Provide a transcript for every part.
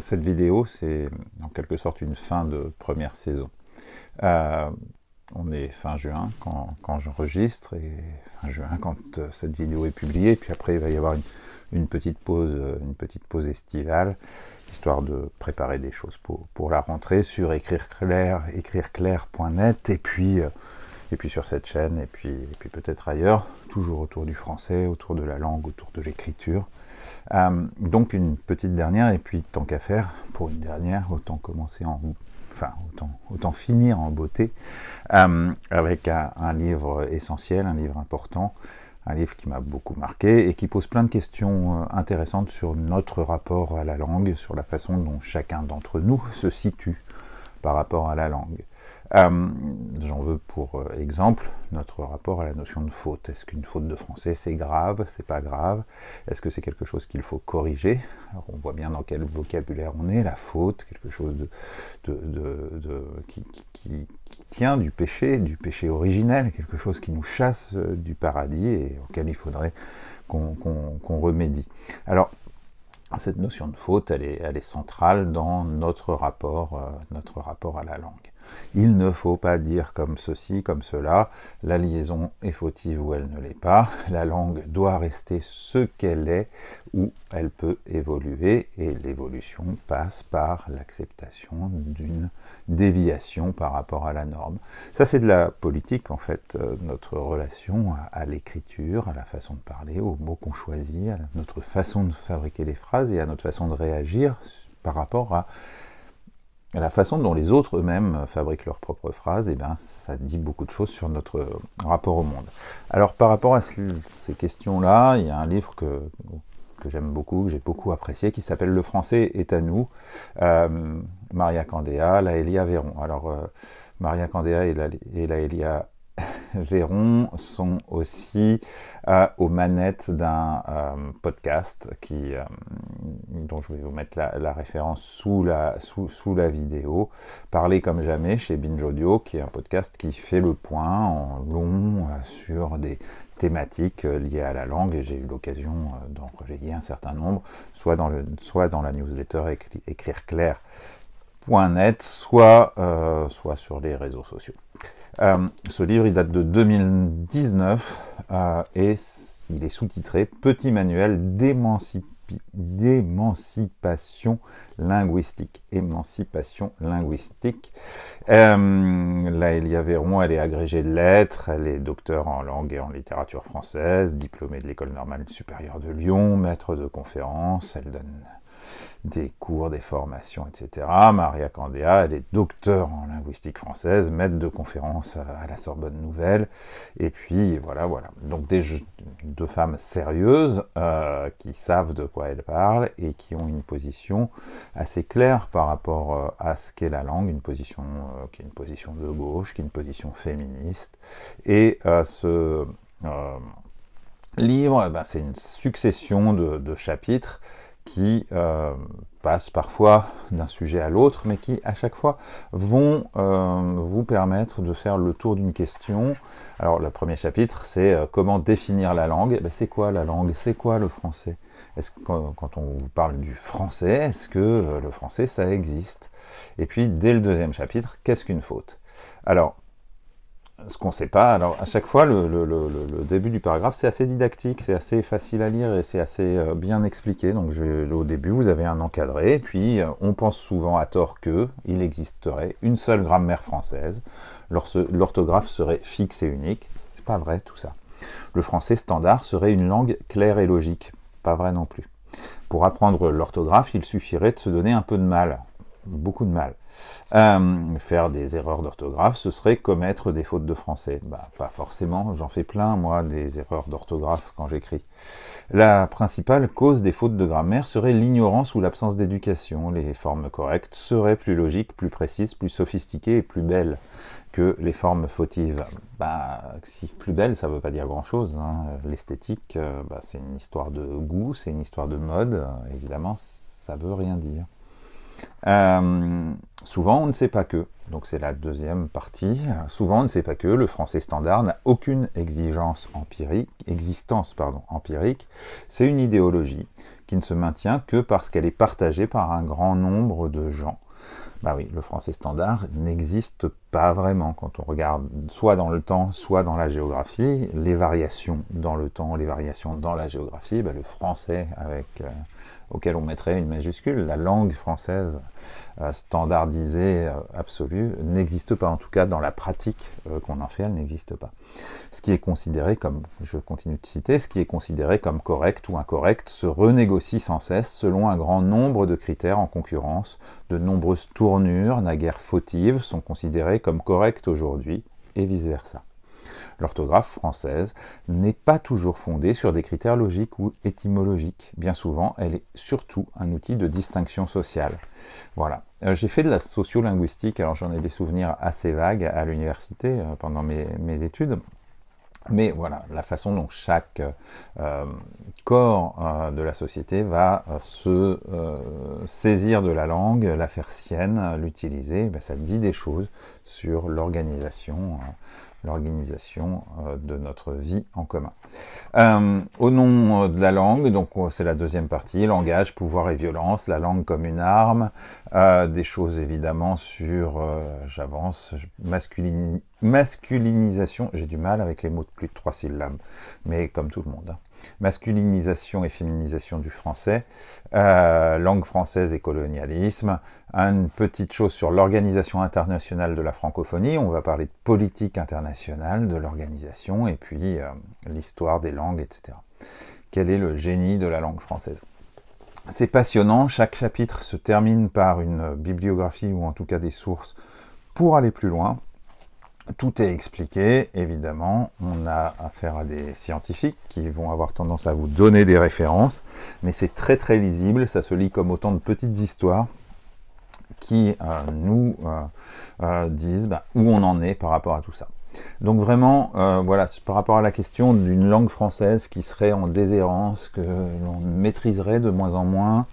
cette vidéo, c'est en quelque sorte une fin de première saison. Euh, on est fin juin quand, j'enregistre et fin juin quand euh, cette vidéo est publiée. Puis après, il va y avoir une, petite pause, euh, une petite pause estivale, histoire de préparer des choses pour, la rentrée sur écrire clair, écrireclair.net et puis et puis sur cette chaîne et puis peut-être ailleurs, toujours autour du français, autour de la langue, autour de l'écriture. Euh, donc une petite dernière, et puis tant qu'à faire, pour une dernière, autant commencer en enfin autant, finir en beauté, euh, avec un, livre essentiel, un livre important, un livre qui m'a beaucoup marqué et qui pose plein de questions euh, intéressantes sur notre rapport à la langue, sur la façon dont chacun d'entre nous se situe par rapport à la langue. Euh, j'en veux pour euh, exemple notre rapport à la notion de faute. Est-ce qu'une faute de français c'est grave, c'est pas grave Est-ce que c'est quelque chose qu'il faut corriger Alors, On voit bien dans quel vocabulaire on est, la faute, quelque chose de, de, de, qui, qui, qui, tient du péché, du péché originel, quelque chose qui nous chasse euh, du paradis et auquel il faudrait qu'on remédie. Alors, cette notion de faute, elle est, elle est centrale dans notre rapport, notre rapport à la langue. Il ne faut pas dire comme ceci, comme cela. La liaison est fautive ou elle ne l'est pas. La langue doit rester ce qu'elle est ou elle peut évoluer. Et l'évolution passe par l'acceptation d'une déviation par rapport à la norme. Ça, c'est de la politique, en fait, euh, notre relation à l'écriture, à la façon de parler, aux mots qu'on choisit, à notre façon de fabriquer les phrases et à notre façon de réagir par rapport à la façon dont les autres eux-mêmes fabriquent leurs propres phrases, eh bien, ça dit beaucoup de choses sur notre rapport au monde. Alors par rapport à ces questions-là, il y a un livre que, j'aime beaucoup, que j'ai beaucoup apprécié, qui s'appelle Le français est à nous, euh, Maria Candéa, Laëlia Véron. Alors euh, Maria Candéa et, la, Véron sont aussi euh, aux manettes d'un podcast qui, dont je vais vous mettre la, référence sous la, sous, sous la vidéo. Parler comme jamais chez Binge Audio, qui est un podcast qui fait le point en long euh, sur des thématiques euh, liées à la langue et j'ai eu l'occasion euh, d'en un certain nombre, soit dans, soit dans la newsletter écrire soit, soit sur les réseaux sociaux. ce livre, il date de 2019 et il est sous-titré Petit manuel d'émancipation d'émancipation linguistique. Émancipation linguistique. Euh, là, Elia Véron, elle est agrégée de lettres, elle est docteur en langue et en littérature française, diplômée de l'École normale supérieure de Lyon, maître de conférences, elle donne des cours, des formations, etc. Maria Candéa, elle est docteur en linguistique française, maître de conférences à la Sorbonne Nouvelle, et puis voilà, voilà. Donc des deux femmes sérieuses euh, qui savent de quoi elles parlent et qui ont une position assez claire par rapport euh, à ce qu'est la langue, une position euh, qui est une position de gauche, qui est une position féministe, et ce livre, eh ben, c'est une succession de chapitres qui euh, passent parfois d'un sujet à l'autre, mais qui à chaque fois vont euh, vous permettre de faire le tour d'une question. Alors le premier chapitre, c'est euh, comment définir la langue. Eh ben, c'est quoi la langue C'est quoi le français Est-ce que quand on vous parle du français, est-ce que euh, le français ça existe Et puis dès le deuxième chapitre, qu'est-ce qu'une faute Alors ce qu'on ne sait pas. Alors, à chaque fois, le, début du paragraphe, c'est assez didactique, c'est assez facile à lire et c'est assez euh, bien expliqué. Donc, au début, vous avez un encadré, puis euh, on pense souvent à tort qu'il existerait une seule grammaire française, l'orthographe serait fixe et unique. C'est pas vrai tout ça. Le français standard serait une langue claire et logique. Pas vrai non plus. Pour apprendre l'orthographe, il suffirait de se donner un peu de mal beaucoup de mal. Euh, faire des erreurs d'orthographe, ce serait commettre des fautes de français. Bah, pas forcément, j'en fais plein, moi, des erreurs d'orthographe quand j'écris. La principale cause des fautes de grammaire serait l'ignorance ou l'absence d'éducation. Les formes correctes seraient plus logiques, plus précises, plus sophistiquées et plus belles que les formes fautives. Bah, si plus belles, ça ne veut pas dire grand-chose. Hein. L'esthétique, euh, bah, c'est une histoire de goût, c'est une histoire de mode, euh, évidemment, ça ne veut rien dire. Euh, souvent, on ne sait pas que. Donc c'est la deuxième partie. Souvent, on ne sait pas que le français standard n'a aucune exigence empirique, existence pardon, empirique. C'est une idéologie qui ne se maintient que parce qu'elle est partagée par un grand nombre de gens. Bah oui, le français standard n'existe pas vraiment quand on regarde soit dans le temps, soit dans la géographie. Les variations dans le temps, les variations dans la géographie, bah, le français avec, euh, auquel on mettrait une majuscule, la langue française euh, standardisée euh, absolue, n'existe pas. En tout cas, dans la pratique qu'on en fait, elle n'existe pas. Ce qui est considéré comme, je continue de citer, ce qui est considéré comme correct ou incorrect se renégocie sans cesse selon un grand nombre de critères en concurrence, de nombreuses tours naguère fautive, sont considérées comme correctes aujourd'hui, et vice-versa. L'orthographe française n'est pas toujours fondée sur des critères logiques ou étymologiques. Bien souvent, elle est surtout un outil de distinction sociale. Voilà. Euh, j'ai fait de la sociolinguistique, alors j'en ai des souvenirs assez vagues à l'université euh, pendant mes études. Mais voilà, la façon dont chaque euh, corps euh, de la société va euh, se saisir de la langue, la faire sienne, l'utiliser, eh ben, ça dit des choses sur l'organisation l'organisation euh, de notre vie en commun. Euh, au nom euh, de la langue, donc c'est la deuxième partie, langage, pouvoir et violence, la langue comme une arme, des choses évidemment sur, j'avance, masculinisation, j'ai du mal avec les mots de plus de trois syllabes, mais comme tout le monde. Hein masculinisation et féminisation du français, euh, langue française et colonialisme, une petite chose sur l'organisation internationale de la francophonie, on va parler de politique internationale, de l'organisation, et puis euh, l'histoire des langues, etc. Quel est le génie de la langue française c'est passionnant, chaque chapitre se termine par une bibliographie ou en tout cas des sources pour aller plus loin. Tout est expliqué, évidemment. On a affaire à des scientifiques qui vont avoir tendance à vous donner des références, mais c'est très très lisible, ça se lit comme autant de petites histoires qui euh, nous euh, euh, disent bah, où on en est par rapport à tout ça. Donc vraiment, euh, voilà, par rapport à la question d'une langue française qui serait en déshérence, que l'on maîtriserait de moins en moins,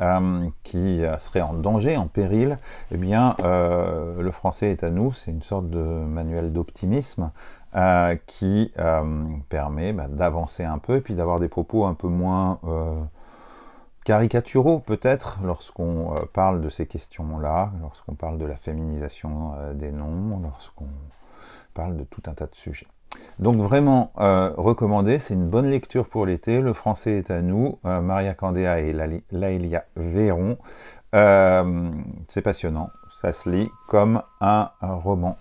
euh, qui euh, serait en danger, en péril, eh bien, le français est à nous, c'est une sorte de manuel d'optimisme qui permet bah, d'avancer un peu et puis d'avoir des propos un peu moins caricaturaux peut-être lorsqu'on parle de ces questions-là, lorsqu'on parle de la féminisation des noms, lorsqu'on de tout un tas de sujets. Donc vraiment euh, recommandé, c'est une bonne lecture pour l'été. Le français est à nous, euh, Maria Candéa et Laelia Véron. Euh, c'est passionnant, ça se lit comme un roman